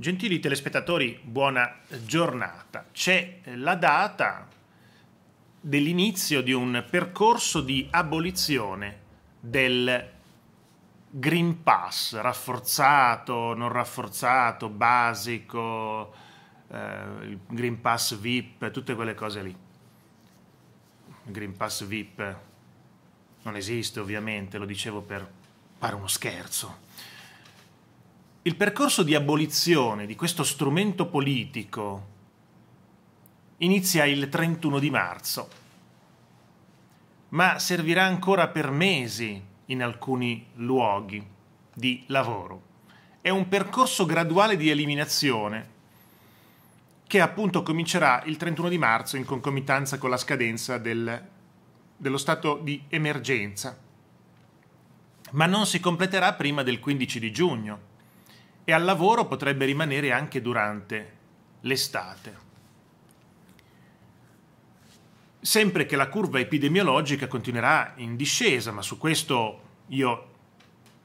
Gentili telespettatori, buona giornata. C'è la data dell'inizio di un percorso di abolizione del Green Pass, rafforzato, non rafforzato, basico, eh, Green Pass VIP, tutte quelle cose lì. Green Pass VIP non esiste ovviamente, lo dicevo per fare uno scherzo. Il percorso di abolizione di questo strumento politico inizia il 31 di marzo, ma servirà ancora per mesi in alcuni luoghi di lavoro. È un percorso graduale di eliminazione che appunto comincerà il 31 di marzo in concomitanza con la scadenza del, dello stato di emergenza, ma non si completerà prima del 15 di giugno e al lavoro potrebbe rimanere anche durante l'estate. Sempre che la curva epidemiologica continuerà in discesa, ma su questo io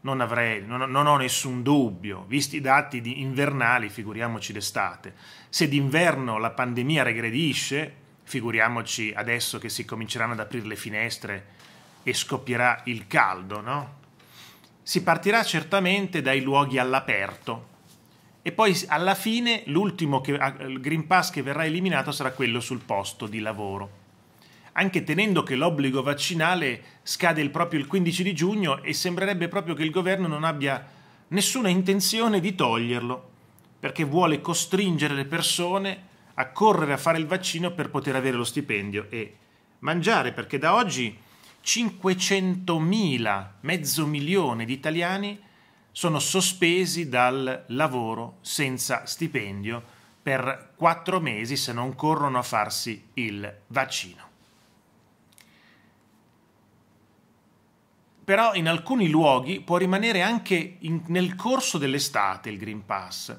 non avrei, non, ho nessun dubbio, visti i dati di invernali, figuriamoci d'estate. Se d'inverno la pandemia regredisce, figuriamoci adesso che si cominceranno ad aprire le finestre e scoppierà il caldo, no? si partirà certamente dai luoghi all'aperto e poi alla fine l'ultimo Green Pass che verrà eliminato sarà quello sul posto di lavoro. Anche tenendo che l'obbligo vaccinale scade il proprio il 15 di giugno e sembrerebbe proprio che il governo non abbia nessuna intenzione di toglierlo, perché vuole costringere le persone a correre a fare il vaccino per poter avere lo stipendio e mangiare, perché da oggi 500.000, mezzo milione di italiani sono sospesi dal lavoro senza stipendio per quattro mesi se non corrono a farsi il vaccino. Però in alcuni luoghi può rimanere anche in, nel corso dell'estate il Green Pass.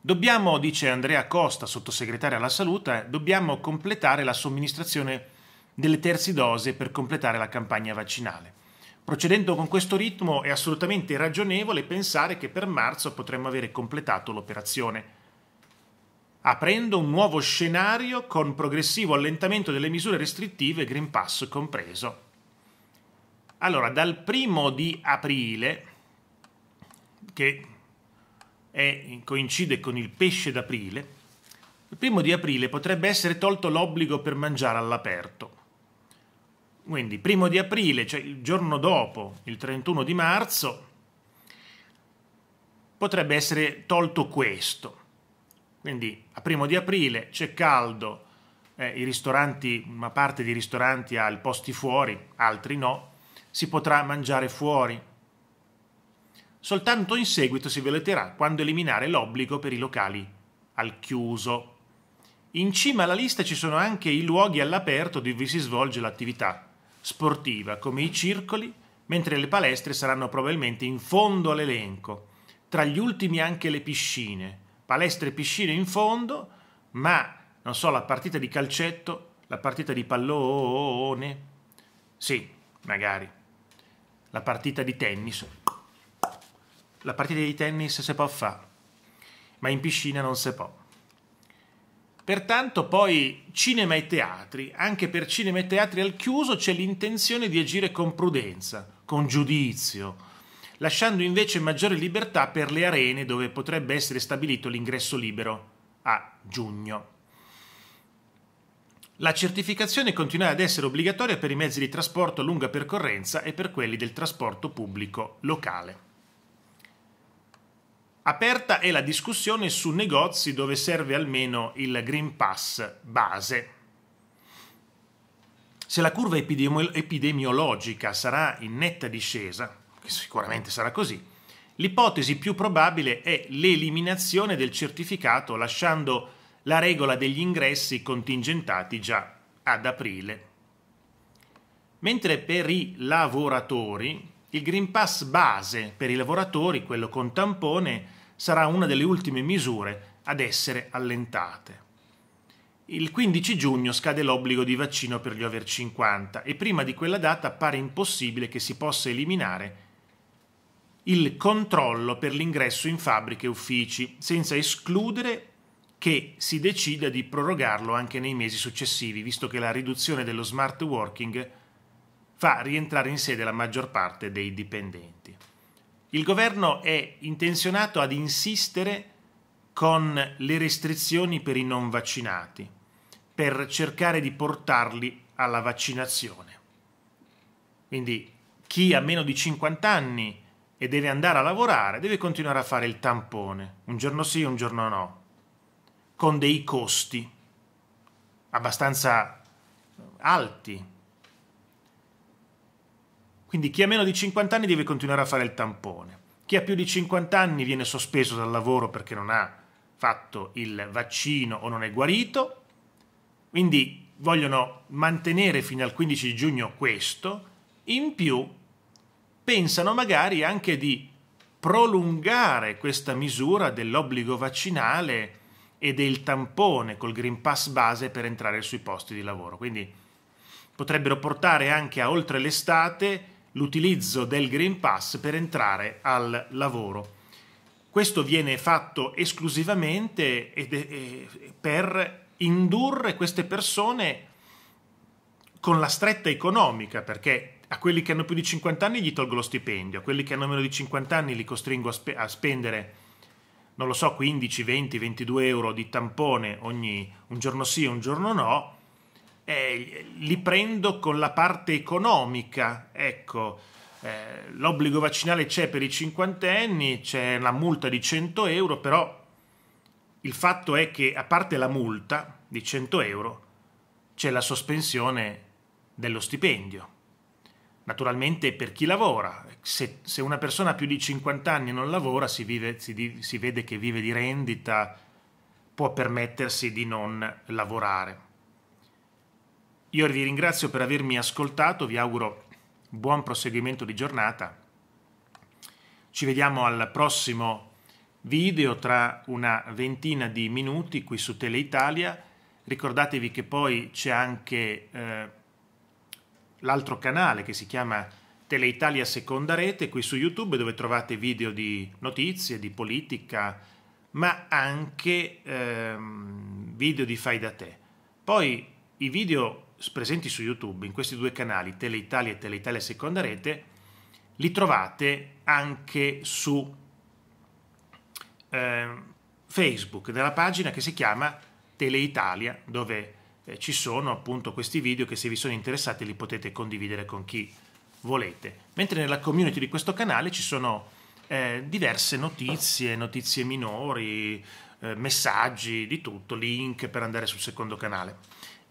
Dobbiamo, dice Andrea Costa, sottosegretario alla salute, dobbiamo completare la somministrazione delle terze dose per completare la campagna vaccinale. Procedendo con questo ritmo è assolutamente ragionevole pensare che per marzo potremmo avere completato l'operazione, aprendo un nuovo scenario con progressivo allentamento delle misure restrittive, Green Pass compreso. Allora, dal primo di aprile, che è, coincide con il pesce d'aprile, il primo di aprile potrebbe essere tolto l'obbligo per mangiare all'aperto quindi primo di aprile, cioè il giorno dopo, il 31 di marzo, potrebbe essere tolto questo. Quindi a primo di aprile c'è caldo, eh, i ristoranti, una parte dei ristoranti ha i posti fuori, altri no, si potrà mangiare fuori. Soltanto in seguito si violerà quando eliminare l'obbligo per i locali al chiuso. In cima alla lista ci sono anche i luoghi all'aperto dove si svolge l'attività sportiva come i circoli, mentre le palestre saranno probabilmente in fondo all'elenco, tra gli ultimi anche le piscine, palestre e piscine in fondo, ma non so, la partita di calcetto, la partita di pallone, sì, magari, la partita di tennis, la partita di tennis si può fare, ma in piscina non se può. Pertanto poi cinema e teatri, anche per cinema e teatri al chiuso c'è l'intenzione di agire con prudenza, con giudizio, lasciando invece maggiore libertà per le arene dove potrebbe essere stabilito l'ingresso libero a giugno. La certificazione continuerà ad essere obbligatoria per i mezzi di trasporto a lunga percorrenza e per quelli del trasporto pubblico locale. Aperta è la discussione su negozi dove serve almeno il Green Pass base. Se la curva epidemiologica sarà in netta discesa, che sicuramente sarà così, l'ipotesi più probabile è l'eliminazione del certificato lasciando la regola degli ingressi contingentati già ad aprile. Mentre per i lavoratori, il Green Pass base per i lavoratori, quello con tampone, sarà una delle ultime misure ad essere allentate. Il 15 giugno scade l'obbligo di vaccino per gli over 50 e prima di quella data pare impossibile che si possa eliminare il controllo per l'ingresso in fabbriche e uffici, senza escludere che si decida di prorogarlo anche nei mesi successivi, visto che la riduzione dello smart working fa rientrare in sede la maggior parte dei dipendenti il governo è intenzionato ad insistere con le restrizioni per i non vaccinati, per cercare di portarli alla vaccinazione. Quindi chi ha meno di 50 anni e deve andare a lavorare deve continuare a fare il tampone, un giorno sì, un giorno no, con dei costi abbastanza alti quindi chi ha meno di 50 anni deve continuare a fare il tampone. Chi ha più di 50 anni viene sospeso dal lavoro perché non ha fatto il vaccino o non è guarito. Quindi vogliono mantenere fino al 15 giugno questo. In più pensano magari anche di prolungare questa misura dell'obbligo vaccinale e del tampone col Green Pass base per entrare sui posti di lavoro. Quindi potrebbero portare anche a oltre l'estate l'utilizzo del Green Pass per entrare al lavoro. Questo viene fatto esclusivamente per indurre queste persone con la stretta economica, perché a quelli che hanno più di 50 anni gli tolgo lo stipendio, a quelli che hanno meno di 50 anni li costringo a, spe- a spendere, non lo so, 15, 20, 22 euro di tampone ogni un giorno sì e un giorno no, eh, li prendo con la parte economica, ecco, eh, l'obbligo vaccinale c'è per i cinquantenni, c'è la multa di 100 euro, però il fatto è che a parte la multa di 100 euro c'è la sospensione dello stipendio. Naturalmente per chi lavora, se, se, una persona ha più di 50 anni non lavora si, vive, si, si vede che vive di rendita, può permettersi di non lavorare. Io vi ringrazio per avermi ascoltato, vi auguro buon proseguimento di giornata. Ci vediamo al prossimo video tra una ventina di minuti qui su Tele Italia. Ricordatevi che poi c'è anche eh, l'altro canale che si chiama Tele Italia Seconda Rete qui su YouTube dove trovate video di notizie, di politica, ma anche ehm, video di fai da te. Poi i video presenti su YouTube, in questi due canali, Tele Italia e Tele Italia Seconda Rete, li trovate anche su eh, Facebook, nella pagina che si chiama Tele Italia, dove eh, ci sono appunto questi video che se vi sono interessati li potete condividere con chi volete. Mentre nella community di questo canale ci sono eh, diverse notizie, notizie minori, eh, messaggi, di tutto, link per andare sul secondo canale.